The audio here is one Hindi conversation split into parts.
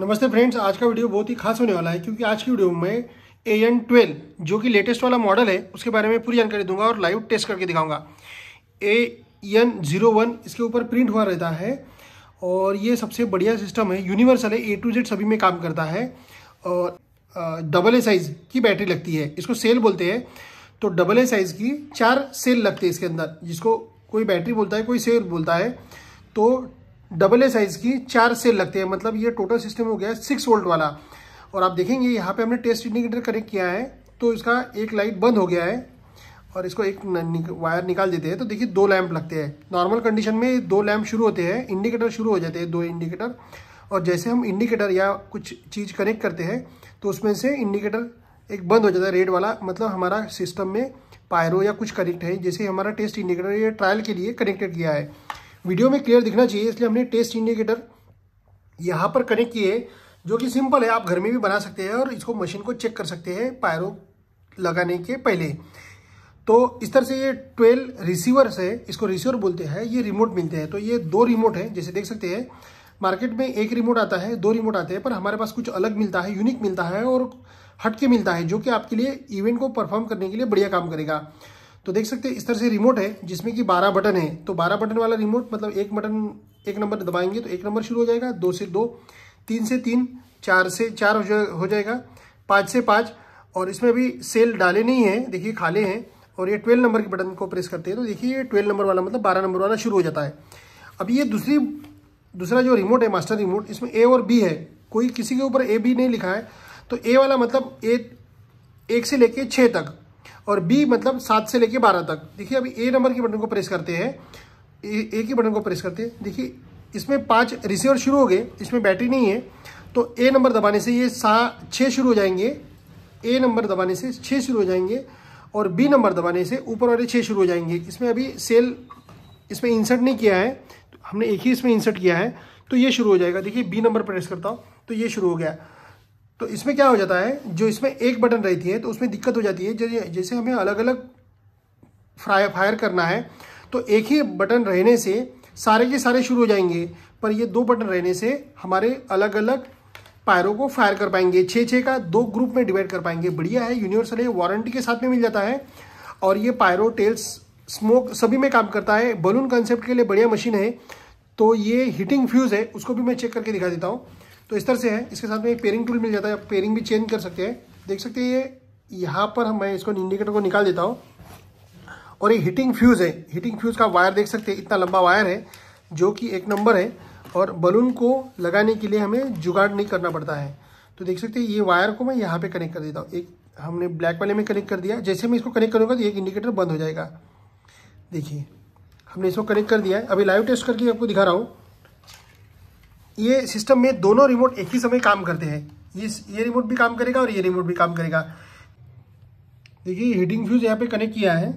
नमस्ते फ्रेंड्स आज का वीडियो बहुत ही खास होने वाला है क्योंकि आज की वीडियो में ए एन ट्वेल्व जो कि लेटेस्ट वाला मॉडल है उसके बारे में पूरी जानकारी दूंगा और लाइव टेस्ट करके दिखाऊंगा ए एन जीरो वन इसके ऊपर प्रिंट हुआ रहता है और ये सबसे बढ़िया सिस्टम है यूनिवर्सल है ए टू जेड सभी में काम करता है और डबल ए साइज़ की बैटरी लगती है इसको सेल बोलते हैं तो डबल ए साइज़ की चार सेल लगती है इसके अंदर जिसको कोई बैटरी बोलता है कोई सेल बोलता है तो डबल ए साइज की चार सेल लगते हैं मतलब ये टोटल सिस्टम हो गया है सिक्स वोल्ट वाला और आप देखेंगे यहाँ पे हमने टेस्ट इंडिकेटर कनेक्ट किया है तो इसका एक लाइट बंद हो गया है और इसको एक निक, वायर निकाल देते हैं तो देखिए दो लैंप लगते हैं नॉर्मल कंडीशन में दो लैंप शुरू होते हैं इंडिकेटर शुरू हो जाते हैं दो इंडिकेटर और जैसे हम इंडिकेटर या कुछ चीज़ कनेक्ट करते हैं तो उसमें से इंडिकेटर एक बंद हो जाता है रेड वाला मतलब हमारा सिस्टम में पायरो या कुछ कनेक्ट है जैसे हमारा टेस्ट इंडिकेटर ये ट्रायल के लिए कनेक्टेड किया है वीडियो में क्लियर दिखना चाहिए इसलिए हमने टेस्ट इंडिकेटर यहाँ पर कनेक्ट किए जो कि सिंपल है आप घर में भी बना सकते हैं और इसको मशीन को चेक कर सकते हैं पायरों लगाने के पहले तो इस तरह से ये ट्वेल्व रिसीवर्स है इसको रिसीवर बोलते हैं ये रिमोट मिलते हैं तो ये दो रिमोट है जैसे देख सकते हैं मार्केट में एक रिमोट आता है दो रिमोट आते हैं पर हमारे पास कुछ अलग मिलता है यूनिक मिलता है और हटके मिलता है जो कि आपके लिए इवेंट को परफॉर्म करने के लिए बढ़िया काम करेगा तो देख सकते हैं इस तरह से रिमोट है जिसमें कि बारह बटन है तो बारह बटन वाला रिमोट मतलब एक बटन एक नंबर दबाएंगे तो एक नंबर शुरू हो जाएगा दो से दो तीन से तीन चार से चार हो जाएगा पाँच से पाँच और इसमें भी सेल डाले नहीं है देखिए खाले हैं और ये ट्वेल्व नंबर के बटन को प्रेस करते हैं तो देखिए ये ट्वेल्व नंबर वाला मतलब बारह नंबर वाला शुरू हो जाता है अब ये दूसरी दूसरा जो रिमोट है मास्टर रिमोट इसमें ए और बी है कोई किसी के ऊपर ए बी नहीं लिखा है तो ए वाला मतलब ए एक से लेके छः तक और बी मतलब सात से लेके बारह तक देखिए अभी ए नंबर के बटन को प्रेस करते हैं ए के बटन को प्रेस करते हैं देखिए इसमें पाँच रिसीवर शुरू हो गए इसमें बैटरी नहीं है तो ए नंबर दबाने से ये सा छः शुरू हो जाएंगे ए नंबर दबाने से छः शुरू हो जाएंगे और बी नंबर दबाने से ऊपर वाले छः शुरू हो जाएंगे इसमें अभी सेल इसमें इंसर्ट नहीं किया है हमने एक ही इसमें इंसर्ट किया है तो ये शुरू हो जाएगा देखिए बी नंबर प्रेस करता हूँ तो ये शुरू हो गया तो इसमें क्या हो जाता है जो इसमें एक बटन रहती है तो उसमें दिक्कत हो जाती है जैसे हमें अलग अलग फ्राई फायर करना है तो एक ही बटन रहने से सारे के सारे शुरू हो जाएंगे पर ये दो बटन रहने से हमारे अलग अलग पायरों को फायर कर पाएंगे छः छः का दो ग्रुप में डिवाइड कर पाएंगे बढ़िया है यूनिवर्सल है वारंटी के साथ में मिल जाता है और ये पायरो टेल्स स्मोक सभी में काम करता है बलून कंसेप्ट के लिए बढ़िया मशीन है तो ये हीटिंग फ्यूज़ है उसको भी मैं चेक करके दिखा देता हूँ तो इस तरह से है इसके साथ में एक पेयरिंग टूल मिल जाता है पेयरिंग भी चेंज कर सकते हैं देख सकते हैं ये यहाँ पर हम मैं इसको इंडिकेटर को निकाल देता हूँ और ये हीटिंग फ्यूज़ है हीटिंग फ्यूज़ का वायर देख सकते हैं इतना लंबा वायर है जो कि एक नंबर है और बलून को लगाने के लिए हमें जुगाड़ नहीं करना पड़ता है तो देख सकते हैं ये वायर को मैं यहाँ पे कनेक्ट कर देता हूँ एक हमने ब्लैक वाले में कनेक्ट कर दिया जैसे मैं इसको कनेक्ट करूँगा तो एक इंडिकेटर बंद हो जाएगा देखिए हमने इसको कनेक्ट कर दिया है अभी लाइव टेस्ट करके आपको दिखा रहा हूँ ये सिस्टम में दोनों रिमोट एक ही समय काम करते हैं ये ये रिमोट भी काम करेगा और ये रिमोट भी काम करेगा देखिए हीटिंग फ्यूज़ यहाँ पे कनेक्ट किया है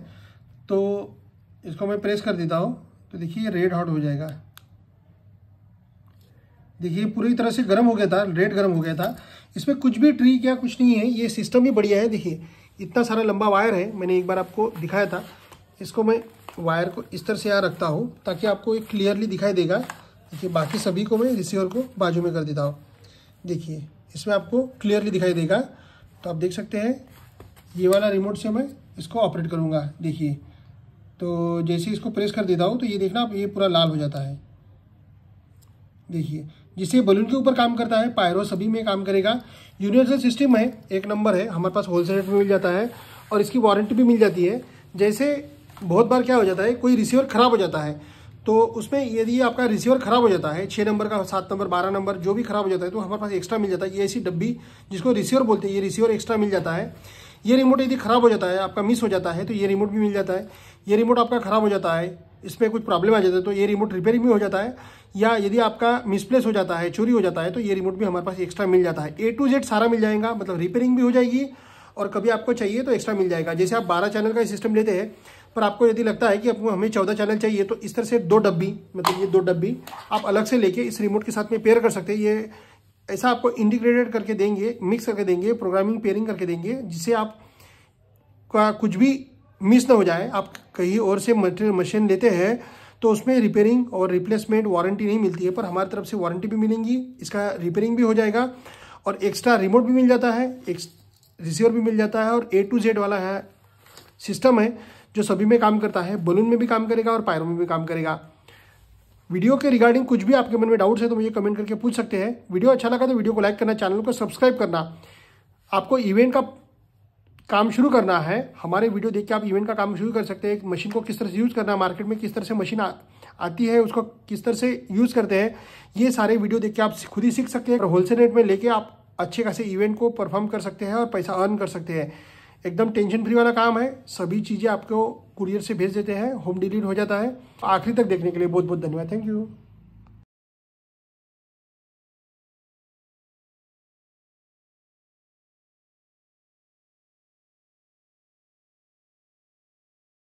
तो इसको मैं प्रेस कर देता हूँ तो देखिए ये रेड हॉट हो जाएगा देखिए पूरी तरह से गर्म हो गया था रेड गर्म हो गया था इसमें कुछ भी ट्री या कुछ नहीं है ये सिस्टम ही बढ़िया है देखिए इतना सारा लंबा वायर है मैंने एक बार आपको दिखाया था इसको मैं वायर को इस तरह से यहाँ रखता हूँ ताकि आपको एक क्लियरली दिखाई देगा देखिए बाकी सभी को मैं रिसीवर को बाजू में कर देता हूँ देखिए इसमें आपको क्लियरली दिखाई देगा तो आप देख सकते हैं ये वाला रिमोट से मैं इसको ऑपरेट करूँगा देखिए तो जैसे इसको प्रेस कर देता हूँ तो ये देखना ये पूरा लाल हो जाता है देखिए जिससे बलून के ऊपर काम करता है पायरो सभी में काम करेगा यूनिवर्सल सिस्टम है एक नंबर है हमारे पास होल रेट में मिल जाता है और इसकी वारंटी भी मिल जाती है जैसे बहुत बार क्या हो जाता है कोई रिसीवर ख़राब हो जाता है तो उसमें यदि आपका रिसीवर खराब हो जाता है छः नंबर का सात नंबर बारह नंबर जो भी खराब हो जाता है तो हमारे पास एक्स्ट्रा मिल जाता है ये ऐसी डब्बी जिसको रिसीवर बोलते हैं ये रिसीवर एक्स्ट्रा मिल जाता है ये रिमोट यदि खराब हो जाता है आपका मिस हो जाता है तो ये रिमोट भी मिल जाता है ये रिमोट आपका खराब हो जाता है इसमें कुछ प्रॉब्लम आ जाता है तो ये रिमोट रिपेयरिंग भी हो जाता है या यदि आपका मिसप्लेस हो जाता है चोरी हो जाता है तो ये रिमोट भी हमारे पास एक्स्ट्रा मिल जाता है ए टू जेड सारा मिल जाएगा मतलब रिपेयरिंग भी हो जाएगी और कभी आपको चाहिए तो एक्स्ट्रा मिल जाएगा जैसे आप बारह चैनल का सिस्टम लेते हैं पर आपको यदि लगता है कि आपको हमें चौदह चैनल चाहिए तो इस तरह से दो डब्बी मतलब ये दो डब्बी आप अलग से लेके इस रिमोट के साथ में पेयर कर सकते हैं ये ऐसा आपको इंटीग्रेटेड करके देंगे मिक्स करके देंगे प्रोग्रामिंग पेयरिंग करके देंगे जिससे आप का कुछ भी मिस ना हो जाए आप कहीं और से मटेरियल मशीन लेते हैं तो उसमें रिपेयरिंग और रिप्लेसमेंट वारंटी नहीं मिलती है पर हमारी तरफ से वारंटी भी मिलेंगी इसका रिपेयरिंग भी हो जाएगा और एक्स्ट्रा रिमोट भी मिल जाता है एक रिसीवर भी मिल जाता है और ए टू जेड वाला है सिस्टम है जो सभी में काम करता है बलून में भी काम करेगा और पायरों में भी काम करेगा वीडियो के रिगार्डिंग कुछ भी आपके मन में डाउट्स है तो मुझे कमेंट करके पूछ सकते हैं वीडियो अच्छा लगा तो वीडियो को लाइक करना चैनल को सब्सक्राइब करना आपको इवेंट का काम शुरू करना है हमारे वीडियो देख के आप इवेंट का काम शुरू कर सकते हैं मशीन को किस तरह से यूज़ करना है मार्केट में किस तरह से मशीन आ, आती है उसको किस तरह से यूज़ करते हैं ये सारे वीडियो देख के आप खुद ही सीख सकते हैं होलसेल रेट में लेके आप अच्छे खासे इवेंट को परफॉर्म कर सकते हैं और पैसा अर्न कर सकते हैं एकदम टेंशन फ्री वाला काम है सभी चीज़ें आपको कुरियर से भेज देते हैं होम डिलीवरी हो जाता है आखिरी तक देखने के लिए बहुत बहुत धन्यवाद थैंक यू